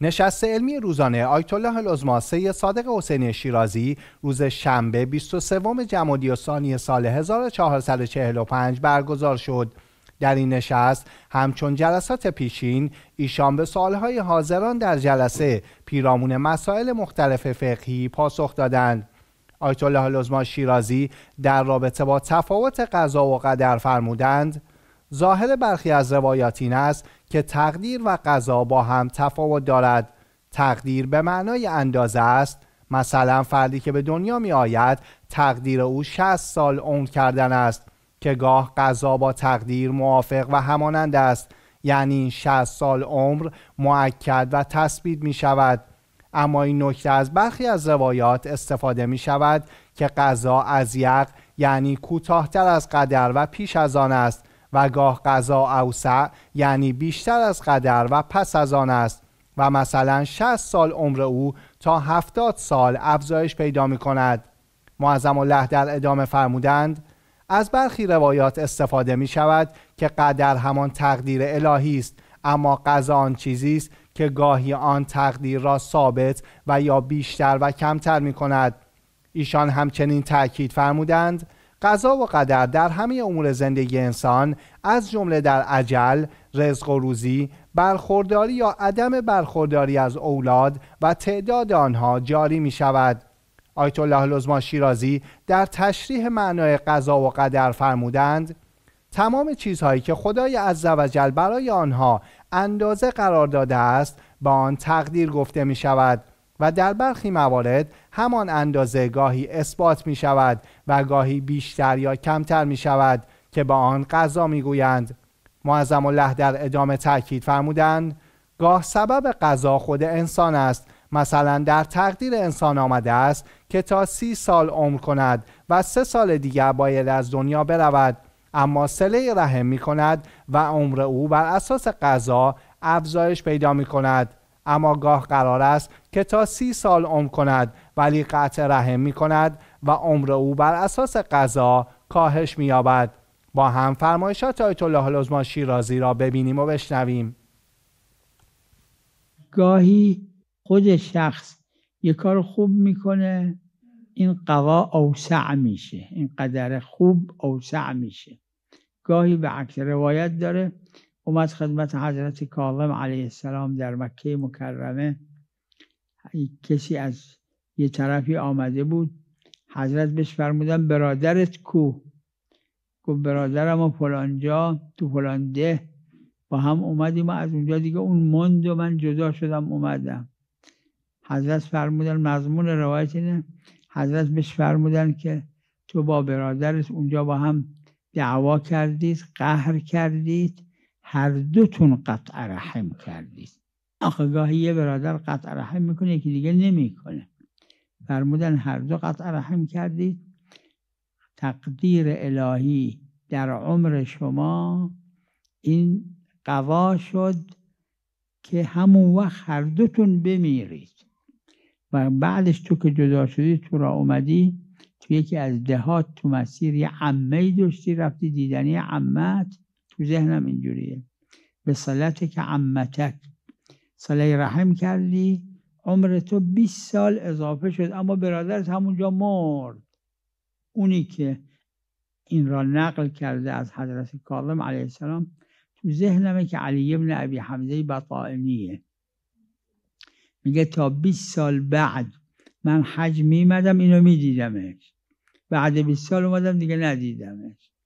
نشست علمی روزانه آیت الله العظما صادق حسینی شیرازی روز شنبه 23 جمادی الثانی سال 1445 برگزار شد در این نشست همچون جلسات پیشین ایشان به سالهای حاضران در جلسه پیرامون مسائل مختلف فقهی پاسخ دادند آیت الله العظما شیرازی در رابطه با تفاوت قضا و قدر فرمودند ظاهر برخی از روایات این است که تقدیر و قضا با هم تفاوت دارد تقدیر به معنای اندازه است مثلا فردی که به دنیا می آید تقدیر او 60 سال عمر کردن است که گاه قضا با تقدیر موافق و همانند است یعنی 60 سال عمر معکد و تثبیت می شود اما این نکته از برخی از روایات استفاده می شود که قضا از یق یعنی کوتاهتر از قدر و پیش از آن است و گاه غذا اوسع یعنی بیشتر از قدر و پس از آن است و مثلا 60 سال عمر او تا 70 سال افزایش پیدا می کند معظم الله در ادامه فرمودند از برخی روایات استفاده می شود که قدر همان تقدیر الهی است اما قضا آن چیزی است که گاهی آن تقدیر را ثابت و یا بیشتر و کمتر می کند ایشان همچنین تاکید فرمودند قضا و قدر در همه امور زندگی انسان از جمله در عجل، رزق و روزی، برخورداری یا عدم برخورداری از اولاد و تعداد آنها جاری می شود. آیت الله لزما شیرازی در تشریح معنای قضا و قدر فرمودند تمام چیزهایی که خدای عزوجل برای آنها اندازه قرار داده است با آن تقدیر گفته می شود و در برخی موارد همان اندازه گاهی اثبات می شود و گاهی بیشتر یا کمتر می شود که با آن قضا می گویند معظم الله در ادامه تاکید فرمودند گاه سبب قضا خود انسان است مثلا در تقدیر انسان آمده است که تا سی سال عمر کند و سه سال دیگر باید از دنیا برود اما سله رحم می کند و عمر او بر اساس قضا افزایش پیدا می کند اما گاه قرار است که تا سی سال عمر کند ولی قطع رحم می کند و عمر او بر اساس قضا کاهش می یابد با هم فرمایشات آیت الله العظما شیرازی را ببینیم و بشنویم گاهی خود شخص یک کار خوب میکنه این قوا اوسع میشه این قدر خوب اوسع میشه گاهی به عکس روایت داره اومد خدمت حضرت کاظم علیه السلام در مکه مکرمه کسی از یه طرفی آمده بود حضرت بهش فرمودن برادرت کو گفت برادرم و فلانجا تو فلان ده با هم اومدیم و از اونجا دیگه اون مند و من جدا شدم اومدم حضرت فرمودن مضمون روایت اینه حضرت بهش فرمودن که تو با برادرت اونجا با هم دعوا کردید قهر کردید هر دوتون قطع رحم کردید آخه گاهی یه برادر قطع رحم میکنه یکی دیگه نمیکنه فرمودن هر دو قطع رحم کردید تقدیر الهی در عمر شما این قوا شد که همون وقت هر دوتون بمیرید و بعدش تو که جدا شدی تو را اومدی تو یکی از دهات تو مسیر یه عمه داشتی رفتی دیدنی عمت تو ذهنم اینجوریه به صلت که عمتک صلی رحم کردی عمر تو 20 سال اضافه شد اما برادرت همونجا مرد اونی که این را نقل کرده از حضرت کاظم علیه السلام تو ذهنمه که علی ابن ابی حمزه بطائنیه میگه تا 20 سال بعد من حج میمدم اینو میدیدمش بعد 20 سال اومدم دیگه ندیدمش